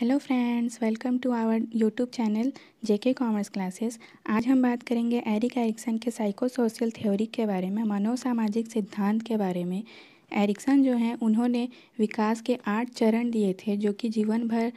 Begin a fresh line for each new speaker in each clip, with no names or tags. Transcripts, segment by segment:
hello friends welcome to our YouTube channel JK commerce classes आज हम बात करेंगे एरिक एरिक्सन के साइको सोशल थ्योरी के बारे में मनोसामाजिक सिद्धांत के बारे में एरिक्सन जो हैं उन्होंने विकास के आठ चरण दिए थे जो कि जीवन भर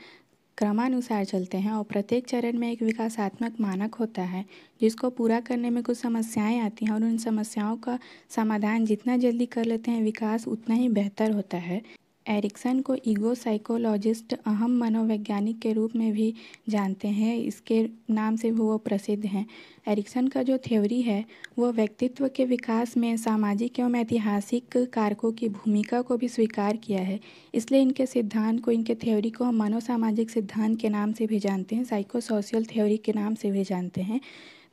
क्रमानुसार चलते हैं और प्रत्येक चरण में एक विकासात्मक मानक होता है जिसको पूरा करने में कुछ समस्याएं आती हैं और उन समस्याओं का समाधान जितना जल्दी कर लेते हैं विकास उतना ही बेहतर होता है एरिक्सन को ईगो साइकोलॉजिस्ट अहम मनोवैज्ञानिक के रूप में भी जानते हैं इसके नाम से वो प्रसिद्ध हैं एरिक्सन का जो थ्योरी है वो व्यक्तित्व के विकास में सामाजिक एवं ऐतिहासिक कारकों की भूमिका को भी स्वीकार किया है इसलिए इनके सिद्धांत को इनके थ्योरी को हम मनोसामाजिक सिद्धांत के नाम से भी जानते हैं साइको सोशल थ्योरी के नाम से भी जानते हैं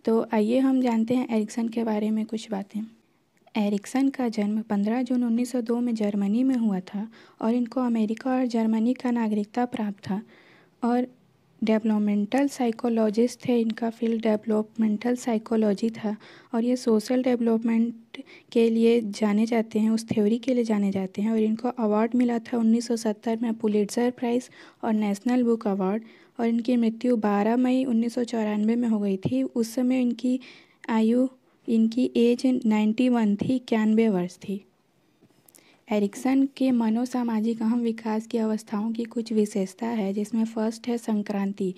तो आइए हम जानते हैं एरिक्सन के बारे में कुछ बातें एरिक्सन का जन्म पंद्रह जून उन्नीस सौ दो में जर्मनी में हुआ था और इनको अमेरिका और जर्मनी का नागरिकता प्राप्त था और डेवलपमेंटल साइकोलॉजिस्ट थे इनका फील्ड डेवलपमेंटल साइकोलॉजी था और ये सोशल डेवलपमेंट के लिए जाने जाते हैं उस थ्योरी के लिए जाने जाते हैं और इनको अवार्ड मिला था 1970 में पुलिटर प्राइज़ और नेशनल बुक अवार्ड और इनकी मृत्यु 12 मई उन्नीस में हो गई थी उस समय इनकी आयु इनकी एज 91 थी इक्यानवे वर्ष थी एरिक्सन के मनोसामाजिक अहम विकास की अवस्थाओं की कुछ विशेषता है जिसमें फर्स्ट है संक्रांति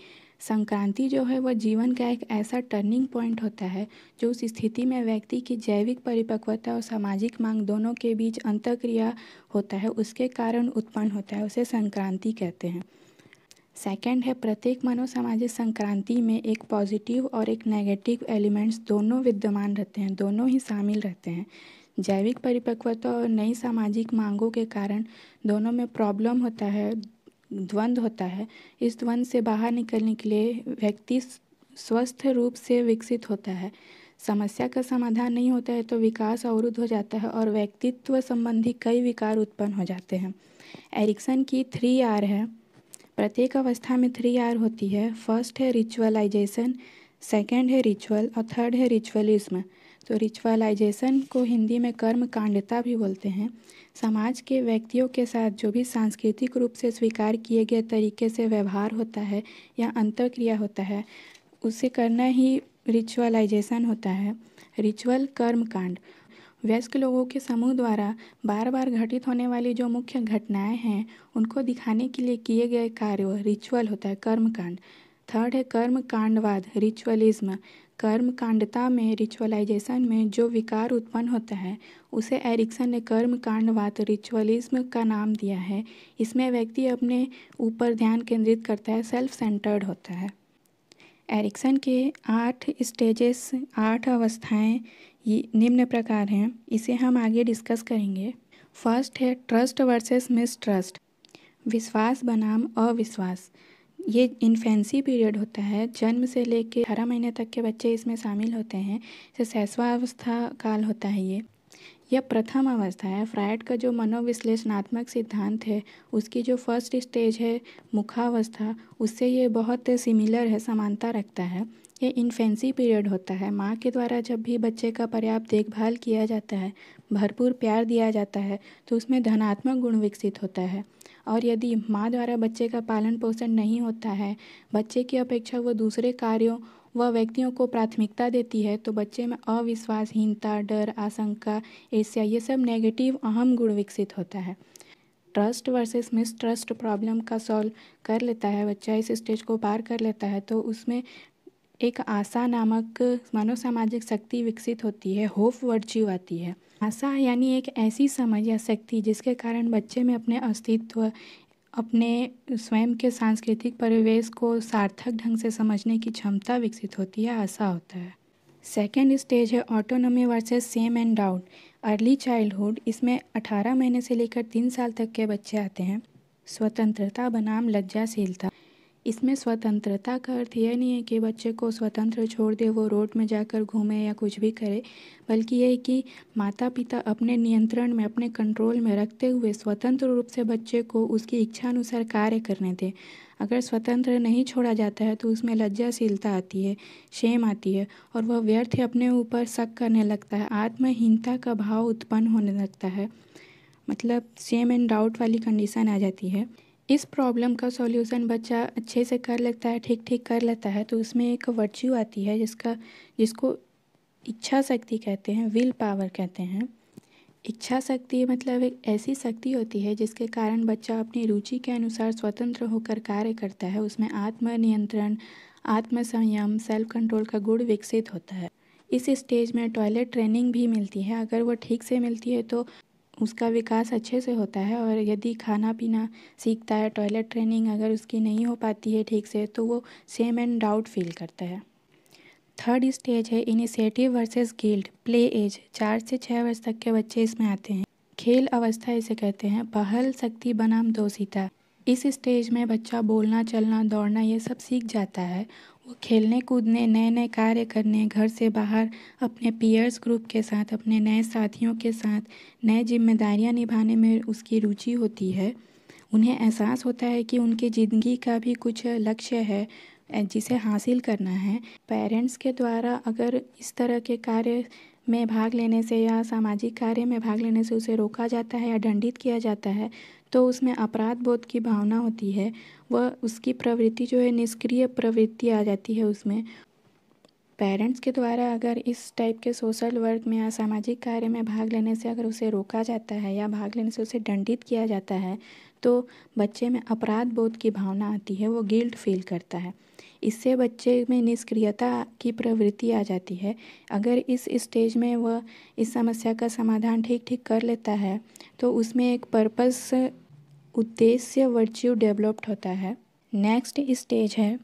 संक्रांति जो है वह जीवन का एक ऐसा टर्निंग पॉइंट होता है जो उस स्थिति में व्यक्ति की जैविक परिपक्वता और सामाजिक मांग दोनों के बीच अंतक्रिया होता है उसके कारण उत्पन्न होता है उसे संक्रांति कहते हैं सेकंड है प्रत्येक मनोसामाजिक संक्रांति में एक पॉजिटिव और एक नेगेटिव एलिमेंट्स दोनों विद्यमान रहते हैं दोनों ही शामिल रहते हैं जैविक परिपक्वता और नई सामाजिक मांगों के कारण दोनों में प्रॉब्लम होता है द्वंद्व होता है इस द्वंद्व से बाहर निकलने के लिए व्यक्ति स्वस्थ रूप से विकसित होता है समस्या का समाधान नहीं होता है तो विकास अवरुद्ध हो जाता है और व्यक्तित्व संबंधी कई विकार उत्पन्न हो जाते हैं एरिक्सन की थ्री आर है प्रत्येक अवस्था में थ्री आर होती है फर्स्ट है रिचुअलाइजेशन सेकंड है रिचुअल और थर्ड है रिचुअलिज्म तो रिचुअलाइजेशन को हिंदी में कर्म कांडता भी बोलते हैं समाज के व्यक्तियों के साथ जो भी सांस्कृतिक रूप से स्वीकार किए गए तरीके से व्यवहार होता है या अंतक्रिया होता है उसे करना ही रिचुअलाइजेशन होता है रिचुअल कर्म कांड वयस्क लोगों के समूह द्वारा बार बार घटित होने वाली जो मुख्य घटनाएं हैं उनको दिखाने के लिए किए गए कार्य रिचुअल होता है कर्मकांड थर्ड है कर्म कांडवाद रिचुअलिज्म कर्म कांडता में रिचुअलाइजेशन में जो विकार उत्पन्न होता है उसे एरिक्सन ने कर्म कांडवाद रिचुअलिज्म का नाम दिया है इसमें व्यक्ति अपने ऊपर ध्यान केंद्रित करता है सेल्फ सेंटर्ड होता है एरिक्सन के आठ स्टेजेस आठ अवस्थाएं ये निम्न प्रकार हैं इसे हम आगे डिस्कस करेंगे फर्स्ट है ट्रस्ट वर्सेस मिसट्रस्ट विश्वास बनाम अविश्वास ये इन्फेंसी पीरियड होता है जन्म से लेकर अठारह महीने तक के बच्चे इसमें शामिल होते हैं जैसे सैसवा अवस्था काल होता है ये यह प्रथम अवस्था है फ्रायड का जो मनोविश्लेषणात्मक सिद्धांत है उसकी जो फर्स्ट स्टेज है मुखावस्था उससे ये बहुत सिमिलर है समानता रखता है ये इन्फेंसी पीरियड होता है माँ के द्वारा जब भी बच्चे का पर्याप्त देखभाल किया जाता है भरपूर प्यार दिया जाता है तो उसमें धनात्मक गुण विकसित होता है और यदि माँ द्वारा बच्चे का पालन पोषण नहीं होता है बच्चे की अपेक्षा वो दूसरे कार्यों वह व्यक्तियों को प्राथमिकता देती है तो बच्चे में अविश्वासहीनता डर आशंका ईर्ष्या ये सब नेगेटिव अहम गुण विकसित होता है trust versus mistrust problem का सॉल्व कर लेता है बच्चा इस स्टेज को पार कर लेता है तो उसमें एक आशा नामक मानव सामाजिक शक्ति विकसित होती है होप वर्च्यू आती है आशा यानी एक ऐसी समझ या शक्ति जिसके कारण बच्चे में अपने अस्तित्व अपने स्वयं के सांस्कृतिक परिवेश को सार्थक ढंग से समझने की क्षमता विकसित होती है ऐसा होता है सेकेंड स्टेज है autonomy versus shame and doubt early childhood इसमें 18 महीने से लेकर तीन साल तक के बच्चे आते हैं स्वतंत्रता बनाम लज्जाशीलता इसमें स्वतंत्रता का अर्थ यह नहीं है कि बच्चे को स्वतंत्र छोड़ दे वो रोड में जाकर घूमे या कुछ भी करे बल्कि यह कि माता पिता अपने नियंत्रण में अपने कंट्रोल में रखते हुए स्वतंत्र रूप से बच्चे को उसकी इच्छानुसार कार्य करने दें अगर स्वतंत्र नहीं छोड़ा जाता है तो उसमें लज्जाशीलता आती है शेम आती है और वह व्यर्थ अपने ऊपर शक करने लगता है आत्महीनता का भाव उत्पन्न होने लगता है मतलब सेम एंड डाउट वाली कंडीशन आ जाती है इस प्रॉब्लम का सॉल्यूशन बच्चा अच्छे से कर लेता है ठीक ठीक कर लेता है तो उसमें एक वर्च्यू आती है जिसका जिसको इच्छा शक्ति कहते हैं विल पावर कहते हैं इच्छा शक्ति मतलब एक ऐसी शक्ति होती है जिसके कारण बच्चा अपनी रुचि के अनुसार स्वतंत्र होकर कार्य करता है उसमें आत्मनियंत्रण आत्मसंयम सेल्फ कंट्रोल का गुण विकसित होता है इस स्टेज में टॉयलेट ट्रेनिंग भी मिलती है अगर वो ठीक से मिलती है तो उसका विकास अच्छे से होता है और यदि खाना पीना सीखता है टॉयलेट ट्रेनिंग अगर उसकी नहीं हो पाती है ठीक से तो वो सेम एंड डाउट फील करता है थर्ड स्टेज है initiative versus guilt play age चार से छः वर्ष तक के बच्चे इसमें आते हैं खेल अवस्था इसे कहते हैं पहल शक्ति बनाम दोषिता इस स्टेज में बच्चा बोलना चलना दौड़ना ये सब सीख जाता है वो खेलने कूदने नए नए कार्य करने घर से बाहर अपने पीयर्स ग्रुप के साथ अपने नए साथियों के साथ नए जिम्मेदारियाँ निभाने में उसकी रुचि होती है उन्हें एहसास होता है कि उनकी ज़िंदगी का भी कुछ लक्ष्य है जिसे हासिल करना है पेरेंट्स के द्वारा अगर इस तरह के कार्य में भाग लेने से या सामाजिक कार्य में भाग लेने से उसे रोका जाता है या दंडित किया जाता है तो उसमें अपराध बोध की भावना होती है वह उसकी प्रवृत्ति जो है निष्क्रिय प्रवृत्ति आ जाती है उसमें पेरेंट्स के द्वारा अगर इस टाइप के सोशल वर्क में या सामाजिक कार्य में भाग लेने से अगर उसे रोका जाता है या भाग लेने से उसे दंडित किया जाता है तो बच्चे में अपराध बोध की भावना आती है वो गिल्ट फील करता है इससे बच्चे में निष्क्रियता की प्रवृत्ति आ जाती है अगर इस स्टेज में वह इस समस्या का समाधान ठीक ठीक कर लेता है तो उसमें एक पर्पस उद्देश्य वर्च्यू डेवलप्ड होता है नेक्स्ट स्टेज है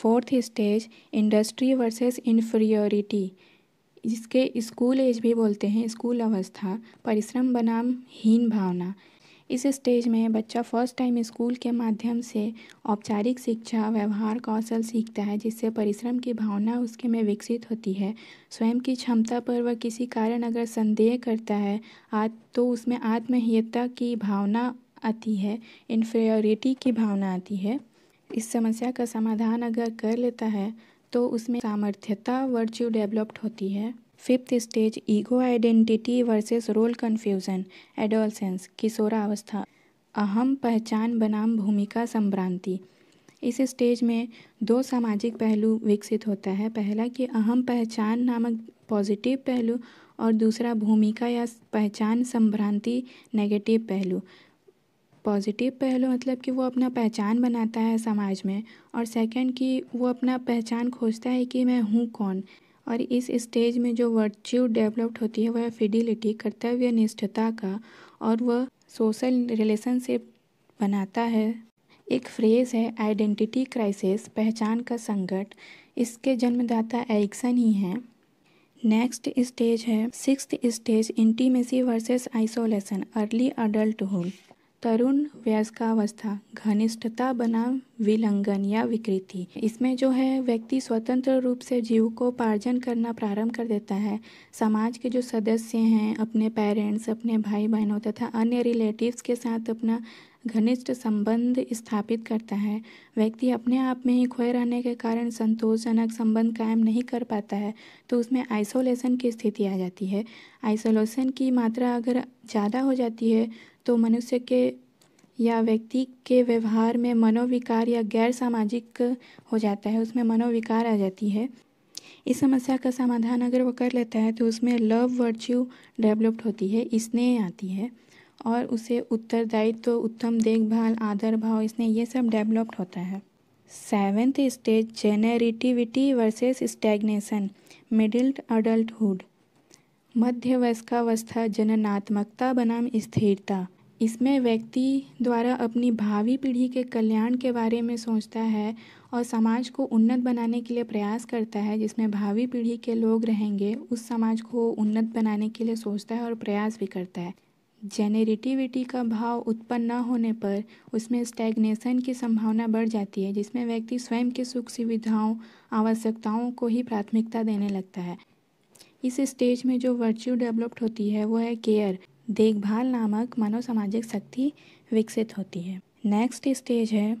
fourth stage industry versus inferiority जिसके स्कूल एज भी बोलते हैं स्कूल अवस्था परिश्रम बनाम हीन भावना इस स्टेज में बच्चा फर्स्ट टाइम स्कूल के माध्यम से औपचारिक शिक्षा व्यवहार कौशल सीखता है जिससे परिश्रम की भावना उसके में विकसित होती है स्वयं की क्षमता पर वह किसी कारण अगर संदेह करता है तो उसमें आत्महीयता की भावना आती है इन्फेरिटी की भावना आती है इस समस्या का समाधान अगर कर लेता है तो उसमें सामर्थ्यता वर्च्यू डेवलप्ड होती है fifth stage ego identity versus role confusion adolescence किशोरावस्था अहम पहचान बनाम भूमिका संभ्रांति इस स्टेज में दो सामाजिक पहलू विकसित होता है पहला कि अहम पहचान नामक पॉजिटिव पहलू और दूसरा भूमिका या पहचान संभ्रांति नेगेटिव पहलू पॉजिटिव पहलू मतलब कि वो अपना पहचान बनाता है समाज में और सेकंड कि वो अपना पहचान खोजता है कि मैं हूँ कौन और इस स्टेज में जो वर्च्यू डेवलप्ड होती है वह फिडिलिटी कर्तव्य निष्ठता का और वह सोशल रिलेशनशिप बनाता है एक फ्रेज है आइडेंटिटी क्राइसिस पहचान का संकट इसके जन्मदाता एरिक्सन ही हैं नेक्स्ट स्टेज है sixth stage intimacy versus isolation early adulthood तरुण वयस्कावस्था घनिष्ठता बनाम विलंगन या विकृति इसमें जो है व्यक्ति स्वतंत्र रूप से जीव को पार्जन करना प्रारंभ कर देता है समाज के जो सदस्य हैं अपने पेरेंट्स अपने भाई बहनों तथा अन्य रिलेटिव्स के साथ अपना घनिष्ठ संबंध स्थापित करता है व्यक्ति अपने आप में ही खोए रहने के कारण संतोषजनक संबंध कायम नहीं कर पाता है तो उसमें आइसोलेशन की स्थिति आ जाती है आइसोलेशन की मात्रा अगर ज़्यादा हो जाती है तो मनुष्य के या व्यक्ति के व्यवहार में मनोविकार या गैर सामाजिक हो जाता है उसमें मनोविकार आ जाती है इस समस्या का समाधान अगर वो कर लेता है तो उसमें लव वर्च्यू डेवलप्ड होती है स्नेह आती है और उसे उत्तरदायित्व उत्तम देखभाल आदर भाव इसमें ये सब डेवलप्ड होता है seventh stage generativity versus stagnation middle adulthood मध्यवयस्कावस्था जननात्मकता बनाम स्थिरता इसमें व्यक्ति द्वारा अपनी भावी पीढ़ी के कल्याण के बारे में सोचता है और समाज को उन्नत बनाने के लिए प्रयास करता है जिसमें भावी पीढ़ी के लोग रहेंगे उस समाज को उन्नत बनाने के लिए सोचता है और प्रयास भी करता है जेनेरेटिविटी का भाव उत्पन्न न होने पर उसमें स्टैग्नेशन की संभावना बढ़ जाती है जिसमें व्यक्ति स्वयं की सुख सुविधाओं आवश्यकताओं को ही प्राथमिकता देने लगता है इस स्टेज में जो वर्च्यू डेवलप्ड होती है वो है केयर देखभाल नामक मानव सामाजिक शक्ति विकसित होती है नेक्स्ट स्टेज है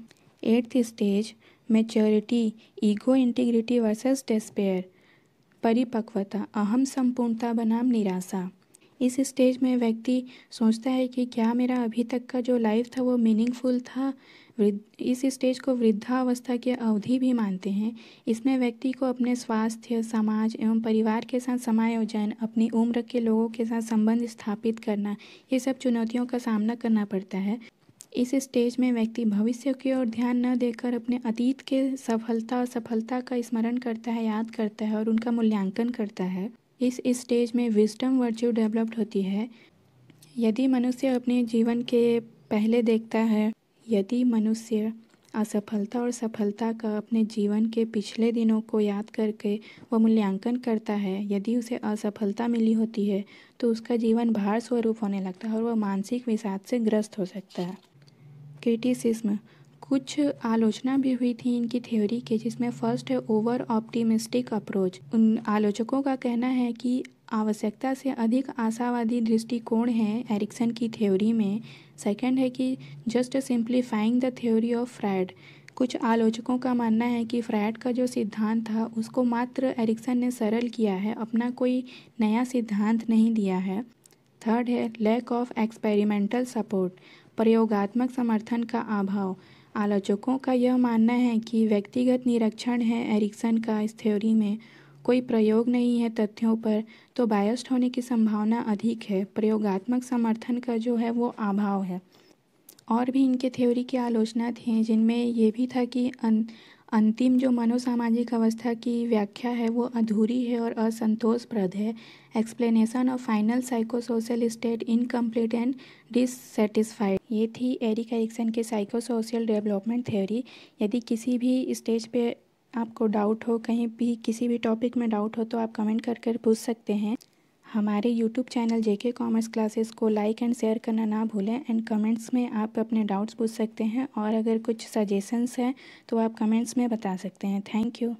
eighth stage maturity ego integrity versus despair परिपक्वता अहम संपूर्णता बनाम निराशा इस स्टेज में व्यक्ति सोचता है कि क्या मेरा अभी तक का जो लाइफ था वो मीनिंगफुल था इस स्टेज को वृद्धावस्था की अवधि भी मानते हैं इसमें व्यक्ति को अपने स्वास्थ्य समाज एवं परिवार के साथ समायोजन अपनी उम्र के लोगों के साथ संबंध स्थापित करना ये सब चुनौतियों का सामना करना पड़ता है इस स्टेज में व्यक्ति भविष्य की ओर ध्यान न देकर अपने अतीत के सफलता और सफलता का स्मरण करता है याद करता है और उनका मूल्यांकन करता है इस स्टेज में विजडम वर्च्यू डेवलप्ड होती है यदि मनुष्य अपने जीवन के पहले देखता है यदि मनुष्य असफलता और सफलता का अपने जीवन के पिछले दिनों को याद करके वह मूल्यांकन करता है यदि उसे असफलता मिली होती है तो उसका जीवन भार स्वरूप होने लगता है और वह मानसिक विषाद से ग्रस्त हो सकता है क्रिटिसिज्म कुछ आलोचना भी हुई थी इनकी थ्योरी के जिसमें फर्स्ट है ओवर ऑप्टिमिस्टिक अप्रोच उन आलोचकों का कहना है कि आवश्यकता से अधिक आशावादी दृष्टिकोण है एरिक्सन की थ्योरी में सेकंड है कि just simplifying the theory of Freud कुछ आलोचकों का मानना है कि फ्रैड का जो सिद्धांत था उसको मात्र एरिक्सन ने सरल किया है अपना कोई नया सिद्धांत नहीं दिया है थर्ड है लैक ऑफ एक्सपेरिमेंटल सपोर्ट प्रयोगात्मक समर्थन का अभाव आलोचकों का यह मानना है कि व्यक्तिगत निरीक्षण है एरिक्सन का इस थ्योरी में कोई प्रयोग नहीं है तथ्यों पर तो बायस्ड होने की संभावना अधिक है प्रयोगात्मक समर्थन का जो है वो अभाव है और भी इनके थ्योरी की आलोचना थी जिनमें यह भी था कि अंतिम जो मनोसामाजिक अवस्था की व्याख्या है वो अधूरी है और असंतोषप्रद है explanation of final psychosocial state incomplete and dissatisfied ये थी एरिक एरिक्सन की साइकोसोशल डेवलपमेंट थ्योरी यदि किसी भी स्टेज पे आपको डाउट हो कहीं भी किसी भी टॉपिक में डाउट हो तो आप कमेंट कर कर पूछ सकते हैं हमारे YouTube channel JK commerce classes को लाइक एंड शेयर करना ना भूलें एंड कमेंट्स में आप अपने डाउट्स पूछ सकते हैं और अगर कुछ सजेशंस हैं तो आप कमेंट्स में बता सकते हैं थैंक यू